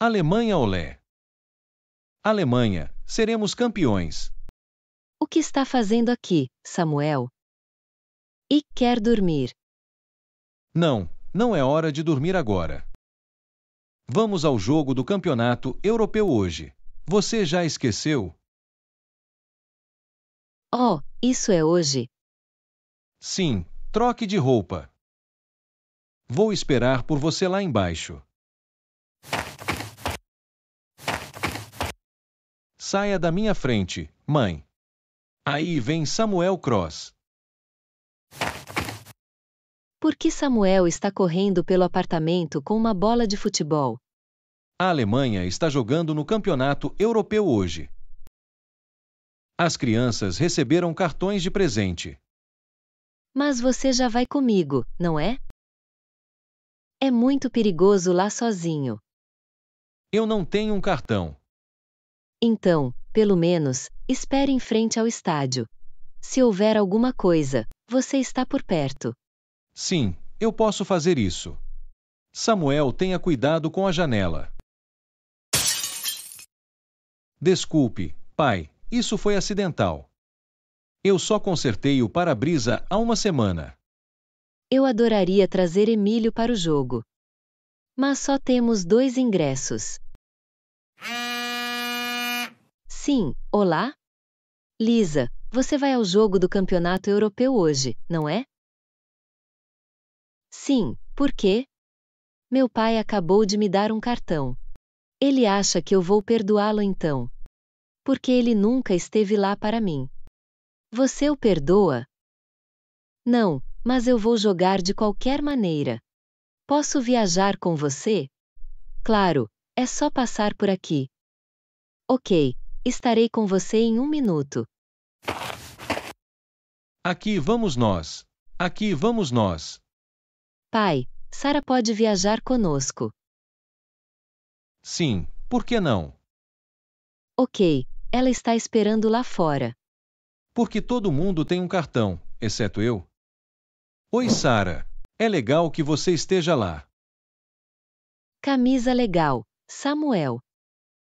Alemanha Olé. Alemanha, seremos campeões. O que está fazendo aqui, Samuel? E quer dormir? Não, não é hora de dormir agora. Vamos ao jogo do campeonato europeu hoje. Você já esqueceu? Oh, isso é hoje? Sim, troque de roupa. Vou esperar por você lá embaixo. Saia da minha frente, mãe. Aí vem Samuel Cross. Por que Samuel está correndo pelo apartamento com uma bola de futebol? A Alemanha está jogando no campeonato europeu hoje. As crianças receberam cartões de presente. Mas você já vai comigo, não é? É muito perigoso lá sozinho. Eu não tenho um cartão. Então, pelo menos, espere em frente ao estádio. Se houver alguma coisa, você está por perto. Sim, eu posso fazer isso. Samuel tenha cuidado com a janela. Desculpe, pai, isso foi acidental. Eu só consertei o para-brisa há uma semana. Eu adoraria trazer Emílio para o jogo. Mas só temos dois ingressos. Sim, olá? Lisa, você vai ao jogo do Campeonato Europeu hoje, não é? Sim, por quê? Meu pai acabou de me dar um cartão. Ele acha que eu vou perdoá-lo então. Porque ele nunca esteve lá para mim. Você o perdoa? Não, mas eu vou jogar de qualquer maneira. Posso viajar com você? Claro, é só passar por aqui. Ok, Estarei com você em um minuto. Aqui vamos nós. Aqui vamos nós. Pai, Sara pode viajar conosco. Sim, por que não? Ok, ela está esperando lá fora. Porque todo mundo tem um cartão, exceto eu. Oi, Sara. É legal que você esteja lá. Camisa legal, Samuel.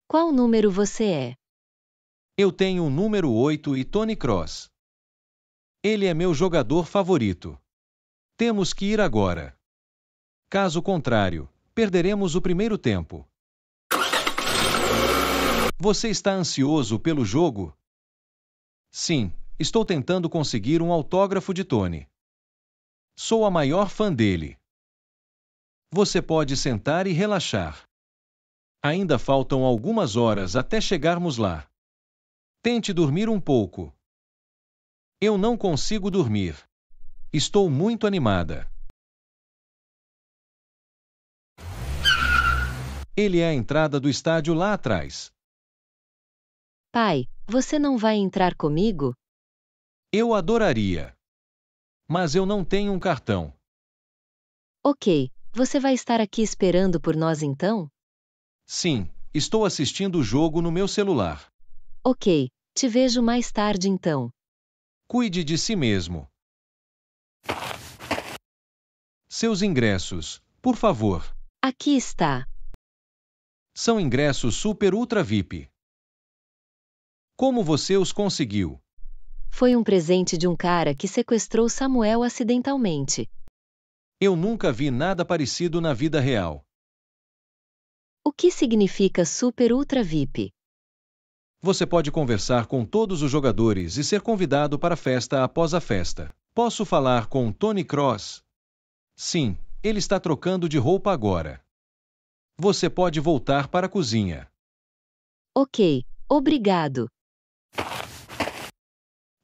Qual número você é? Eu tenho o número 8 e Tony Cross. Ele é meu jogador favorito. Temos que ir agora. Caso contrário, perderemos o primeiro tempo. Você está ansioso pelo jogo? Sim, estou tentando conseguir um autógrafo de Tony. Sou a maior fã dele. Você pode sentar e relaxar. Ainda faltam algumas horas até chegarmos lá. Tente dormir um pouco. Eu não consigo dormir. Estou muito animada. Ele é a entrada do estádio lá atrás. Pai, você não vai entrar comigo? Eu adoraria. Mas eu não tenho um cartão. Ok, você vai estar aqui esperando por nós então? Sim, estou assistindo o jogo no meu celular. Ok, te vejo mais tarde então. Cuide de si mesmo. Seus ingressos, por favor. Aqui está. São ingressos super ultra VIP. Como você os conseguiu? Foi um presente de um cara que sequestrou Samuel acidentalmente. Eu nunca vi nada parecido na vida real. O que significa super ultra VIP? Você pode conversar com todos os jogadores e ser convidado para a festa após a festa. Posso falar com Tony Cross? Sim, ele está trocando de roupa agora. Você pode voltar para a cozinha. Ok, obrigado.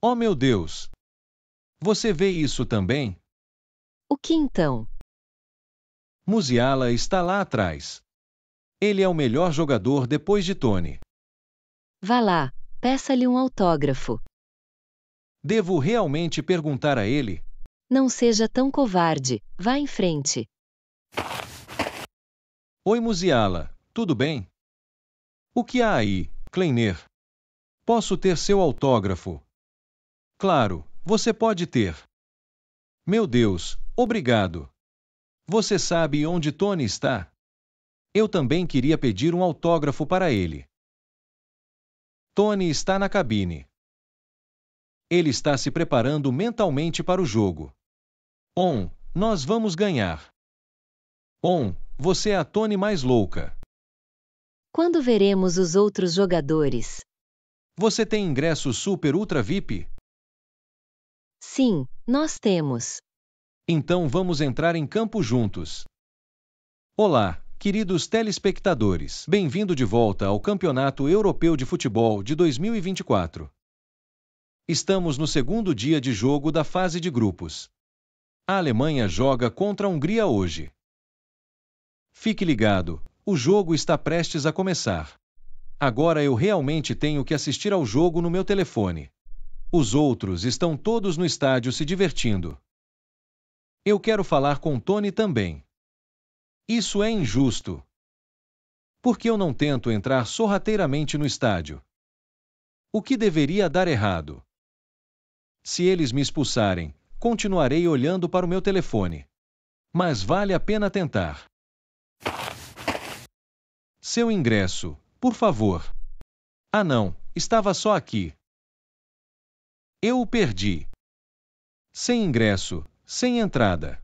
Oh meu Deus! Você vê isso também? O que então? Musiala está lá atrás. Ele é o melhor jogador depois de Tony. Vá lá, peça-lhe um autógrafo. Devo realmente perguntar a ele? Não seja tão covarde, vá em frente. Oi, Muziala, tudo bem? O que há aí, Kleiner? Posso ter seu autógrafo? Claro, você pode ter. Meu Deus, obrigado. Você sabe onde Tony está? Eu também queria pedir um autógrafo para ele. Tony está na cabine. Ele está se preparando mentalmente para o jogo. On, nós vamos ganhar. On, você é a Tony mais louca. Quando veremos os outros jogadores? Você tem ingresso super ultra VIP? Sim, nós temos. Então vamos entrar em campo juntos. Olá, Queridos telespectadores, bem-vindo de volta ao Campeonato Europeu de Futebol de 2024. Estamos no segundo dia de jogo da fase de grupos. A Alemanha joga contra a Hungria hoje. Fique ligado, o jogo está prestes a começar. Agora eu realmente tenho que assistir ao jogo no meu telefone. Os outros estão todos no estádio se divertindo. Eu quero falar com Tony também. Isso é injusto. Por que eu não tento entrar sorrateiramente no estádio? O que deveria dar errado? Se eles me expulsarem, continuarei olhando para o meu telefone. Mas vale a pena tentar. Seu ingresso, por favor. Ah, não, estava só aqui. Eu o perdi. Sem ingresso, sem entrada.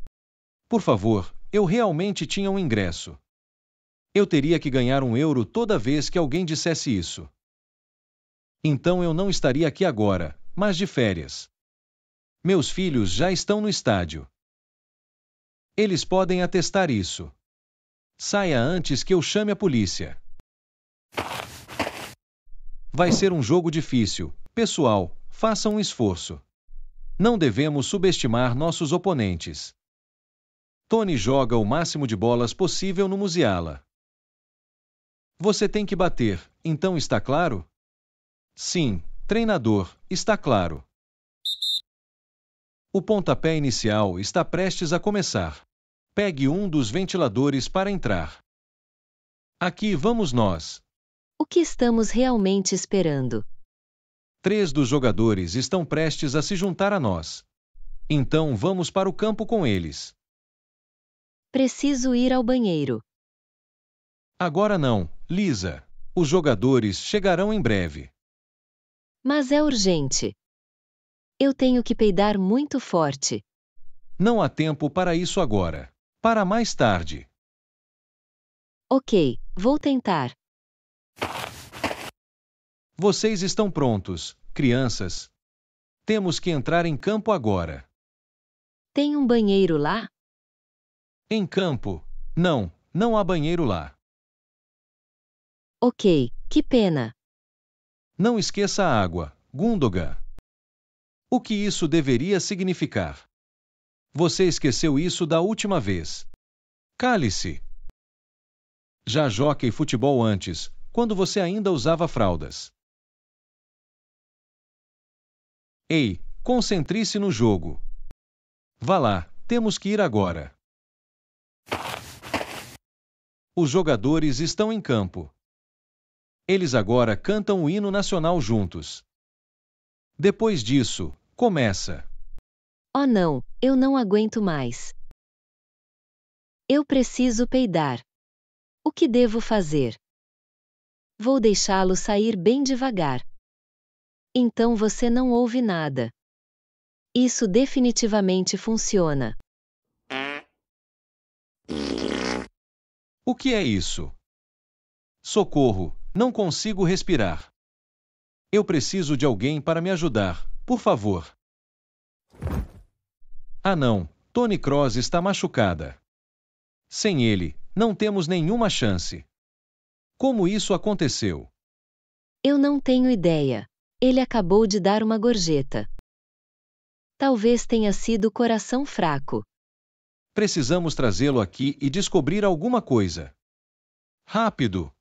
Por favor, eu realmente tinha um ingresso. Eu teria que ganhar um euro toda vez que alguém dissesse isso. Então eu não estaria aqui agora, mas de férias. Meus filhos já estão no estádio. Eles podem atestar isso. Saia antes que eu chame a polícia. Vai ser um jogo difícil. Pessoal, façam um esforço. Não devemos subestimar nossos oponentes. Tony joga o máximo de bolas possível no Musiala. Você tem que bater, então está claro? Sim, treinador, está claro. O pontapé inicial está prestes a começar. Pegue um dos ventiladores para entrar. Aqui vamos nós. O que estamos realmente esperando? Três dos jogadores estão prestes a se juntar a nós. Então vamos para o campo com eles. Preciso ir ao banheiro. Agora não, Lisa. Os jogadores chegarão em breve. Mas é urgente. Eu tenho que peidar muito forte. Não há tempo para isso agora. Para mais tarde. Ok, vou tentar. Vocês estão prontos, crianças? Temos que entrar em campo agora. Tem um banheiro lá? Em campo. Não, não há banheiro lá. Ok, que pena. Não esqueça a água, Gundogan. O que isso deveria significar? Você esqueceu isso da última vez. Cale-se. Já joguei futebol antes, quando você ainda usava fraldas. Ei, concentre-se no jogo. Vá lá, temos que ir agora. Os jogadores estão em campo. Eles agora cantam o hino nacional juntos. Depois disso, começa. Oh não, eu não aguento mais. Eu preciso peidar. O que devo fazer? Vou deixá-lo sair bem devagar. Então você não ouve nada. Isso definitivamente funciona. O que é isso? Socorro, não consigo respirar. Eu preciso de alguém para me ajudar, por favor. Ah não, Tony Cross está machucada. Sem ele, não temos nenhuma chance. Como isso aconteceu? Eu não tenho ideia. Ele acabou de dar uma gorjeta. Talvez tenha sido coração fraco. Precisamos trazê-lo aqui e descobrir alguma coisa. Rápido!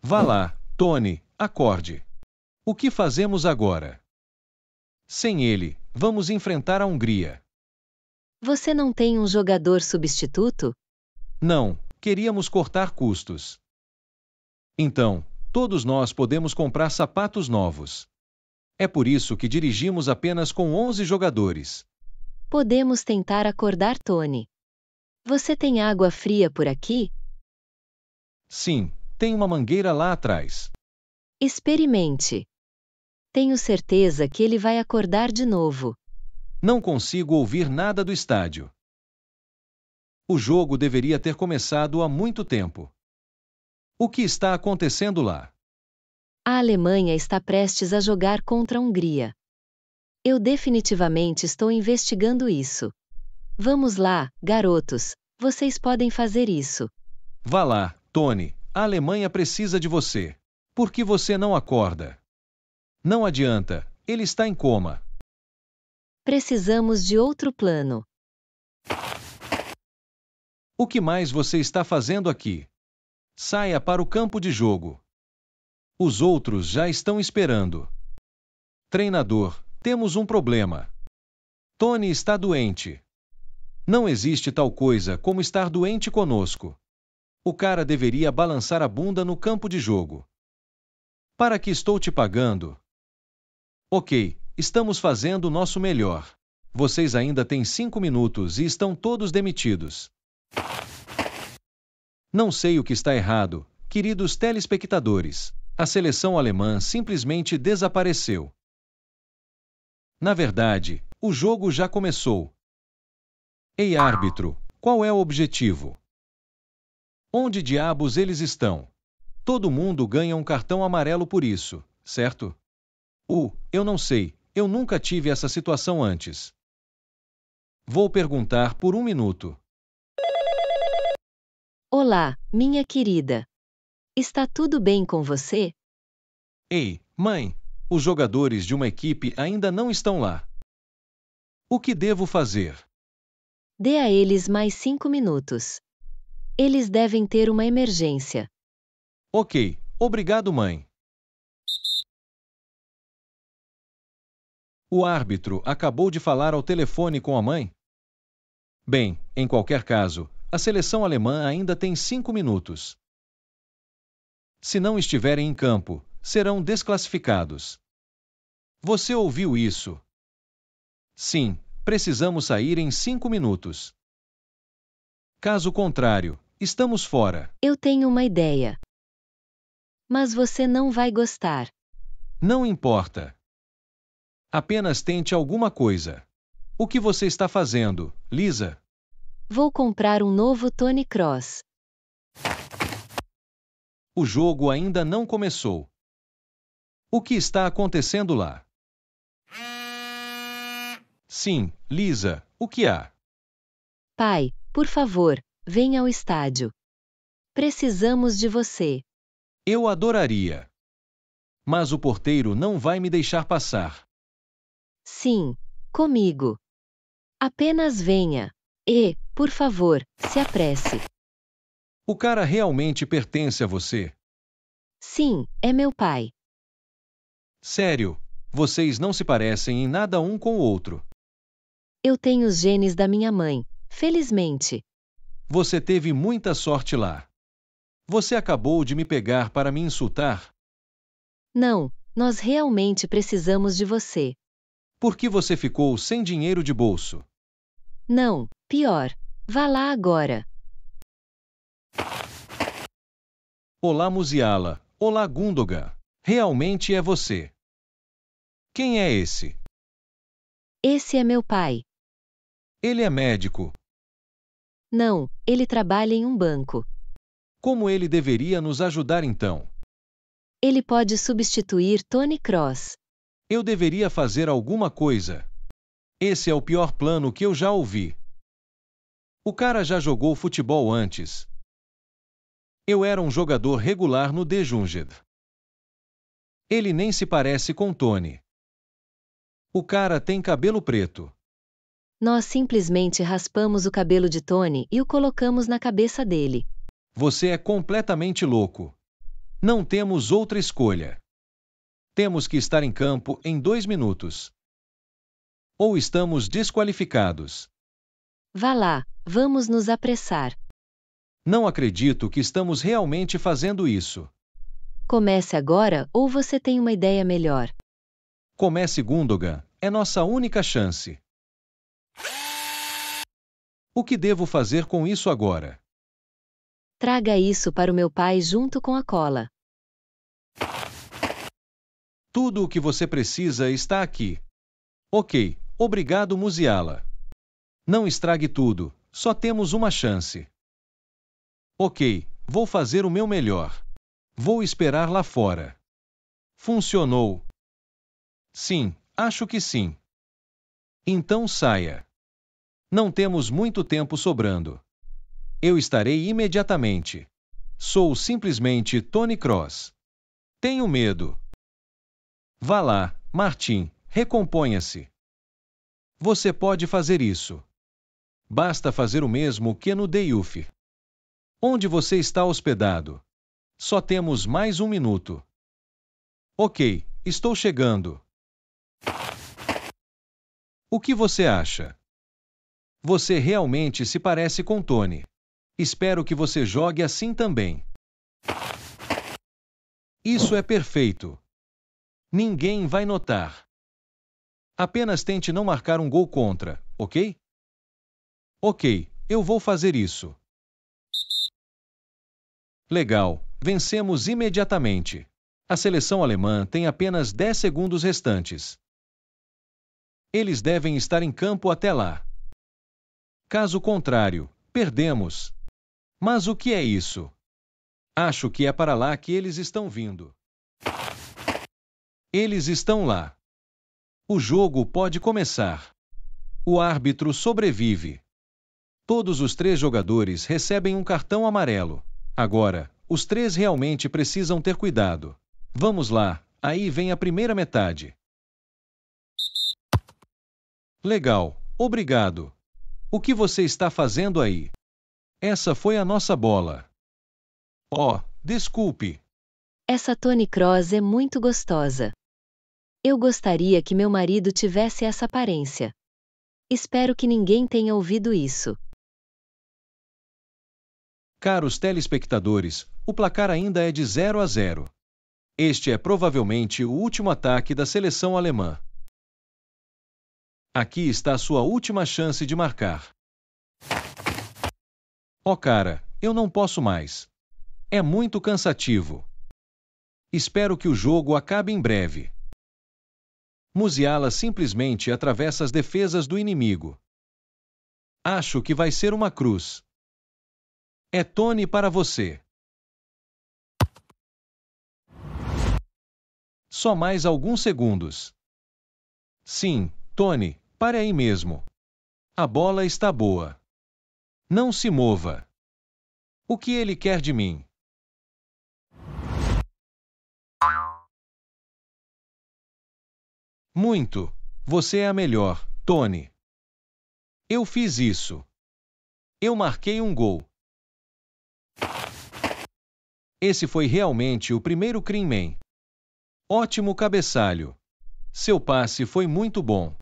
Vá lá, Tony, acorde. O que fazemos agora? Sem ele, vamos enfrentar a Hungria. Você não tem um jogador substituto? Não, queríamos cortar custos. Então, todos nós podemos comprar sapatos novos. É por isso que dirigimos apenas com 11 jogadores. Podemos tentar acordar Tony. Você tem água fria por aqui? Sim, tem uma mangueira lá atrás. Experimente. Tenho certeza que ele vai acordar de novo. Não consigo ouvir nada do estádio. O jogo deveria ter começado há muito tempo. O que está acontecendo lá? A Alemanha está prestes a jogar contra a Hungria. Eu definitivamente estou investigando isso. Vamos lá, garotos, vocês podem fazer isso. Vá lá, Tony, a Alemanha precisa de você. Por que você não acorda? Não adianta, ele está em coma. Precisamos de outro plano. O que mais você está fazendo aqui? Saia para o campo de jogo. Os outros já estão esperando. Treinador, temos um problema. Tony está doente. Não existe tal coisa como estar doente conosco. O cara deveria balançar a bunda no campo de jogo. Para que estou te pagando? Ok, estamos fazendo o nosso melhor. Vocês ainda têm cinco minutos e estão todos demitidos. Não sei o que está errado, queridos telespectadores a seleção alemã simplesmente desapareceu. Na verdade, o jogo já começou. Ei, árbitro, qual é o objetivo? Onde diabos eles estão? Todo mundo ganha um cartão amarelo por isso, certo? Uh, eu não sei, eu nunca tive essa situação antes. Vou perguntar por um minuto. Olá, minha querida. Está tudo bem com você? Ei, mãe! Os jogadores de uma equipe ainda não estão lá. O que devo fazer? Dê a eles mais cinco minutos. Eles devem ter uma emergência. Ok, obrigado, mãe. O árbitro acabou de falar ao telefone com a mãe? Bem, em qualquer caso, a seleção alemã ainda tem cinco minutos. Se não estiverem em campo, serão desclassificados. Você ouviu isso? Sim, precisamos sair em cinco minutos. Caso contrário, estamos fora. Eu tenho uma ideia. Mas você não vai gostar. Não importa. Apenas tente alguma coisa. O que você está fazendo, Lisa? Vou comprar um novo Tony Cross. O jogo ainda não começou. O que está acontecendo lá? Sim, Lisa, o que há? Pai, por favor, venha ao estádio. Precisamos de você. Eu adoraria. Mas o porteiro não vai me deixar passar. Sim, comigo. Apenas venha. E, por favor, se apresse. O cara realmente pertence a você? Sim, é meu pai. Sério, vocês não se parecem em nada um com o outro. Eu tenho os genes da minha mãe, felizmente. Você teve muita sorte lá. Você acabou de me pegar para me insultar? Não, nós realmente precisamos de você. Por que você ficou sem dinheiro de bolso? Não, pior. Vá lá agora. Olá, Musiala. Olá, Gundogan. Realmente é você. Quem é esse? Esse é meu pai. Ele é médico. Não, ele trabalha em um banco. Como ele deveria nos ajudar então? Ele pode substituir Tony Cross. Eu deveria fazer alguma coisa. Esse é o pior plano que eu já ouvi. O cara já jogou futebol antes, eu era um jogador regular no Dejunged. Ele nem se parece com Tony. O cara tem cabelo preto. Nós simplesmente raspamos o cabelo de Tony e o colocamos na cabeça dele. Você é completamente louco. Não temos outra escolha. Temos que estar em campo em dois minutos. Ou estamos desqualificados. Vá lá, vamos nos apressar. Não acredito que estamos realmente fazendo isso. Comece agora ou você tem uma ideia melhor. Comece Gundogan, é nossa única chance. O que devo fazer com isso agora? Traga isso para o meu pai junto com a cola. Tudo o que você precisa está aqui. Ok, obrigado, Muziala. Não estrague tudo, só temos uma chance. Ok, vou fazer o meu melhor. Vou esperar lá fora. Funcionou? Sim, acho que sim. Então saia. Não temos muito tempo sobrando. Eu estarei imediatamente. Sou simplesmente Tony Cross. Tenho medo. Vá lá, Martin, recomponha-se. Você pode fazer isso. Basta fazer o mesmo que no Deiuf. Onde você está hospedado? Só temos mais um minuto. Ok, estou chegando. O que você acha? Você realmente se parece com Tony. Espero que você jogue assim também. Isso é perfeito. Ninguém vai notar. Apenas tente não marcar um gol contra, ok? Ok, eu vou fazer isso. Legal, vencemos imediatamente. A seleção alemã tem apenas 10 segundos restantes. Eles devem estar em campo até lá. Caso contrário, perdemos. Mas o que é isso? Acho que é para lá que eles estão vindo. Eles estão lá. O jogo pode começar. O árbitro sobrevive. Todos os três jogadores recebem um cartão amarelo. Agora, os três realmente precisam ter cuidado. Vamos lá, aí vem a primeira metade. Legal, obrigado. O que você está fazendo aí? Essa foi a nossa bola. Oh, desculpe. Essa Tony Cross é muito gostosa. Eu gostaria que meu marido tivesse essa aparência. Espero que ninguém tenha ouvido isso. Caros telespectadores, o placar ainda é de 0 a 0. Este é provavelmente o último ataque da seleção alemã. Aqui está sua última chance de marcar. Oh cara, eu não posso mais. É muito cansativo. Espero que o jogo acabe em breve. Musiala simplesmente atravessa as defesas do inimigo. Acho que vai ser uma cruz. É Tony para você. Só mais alguns segundos. Sim, Tony, pare aí mesmo. A bola está boa. Não se mova. O que ele quer de mim? Muito. Você é a melhor, Tony. Eu fiz isso. Eu marquei um gol. Esse foi realmente o primeiro Greenman. Ótimo cabeçalho. Seu passe foi muito bom.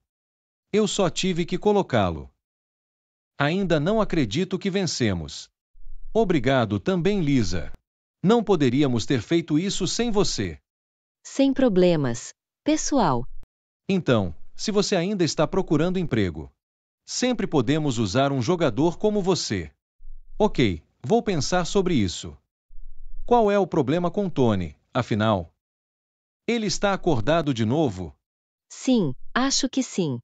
Eu só tive que colocá-lo. Ainda não acredito que vencemos. Obrigado também, Lisa. Não poderíamos ter feito isso sem você. Sem problemas, pessoal. Então, se você ainda está procurando emprego, sempre podemos usar um jogador como você. Ok, vou pensar sobre isso. Qual é o problema com Tony, afinal? Ele está acordado de novo? Sim, acho que sim.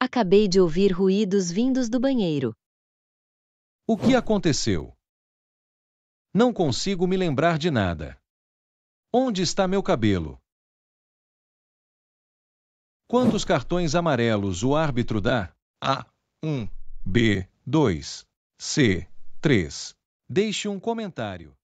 Acabei de ouvir ruídos vindos do banheiro. O que aconteceu? Não consigo me lembrar de nada. Onde está meu cabelo? Quantos cartões amarelos o árbitro dá? A. 1. B. 2. C. 3. Deixe um comentário.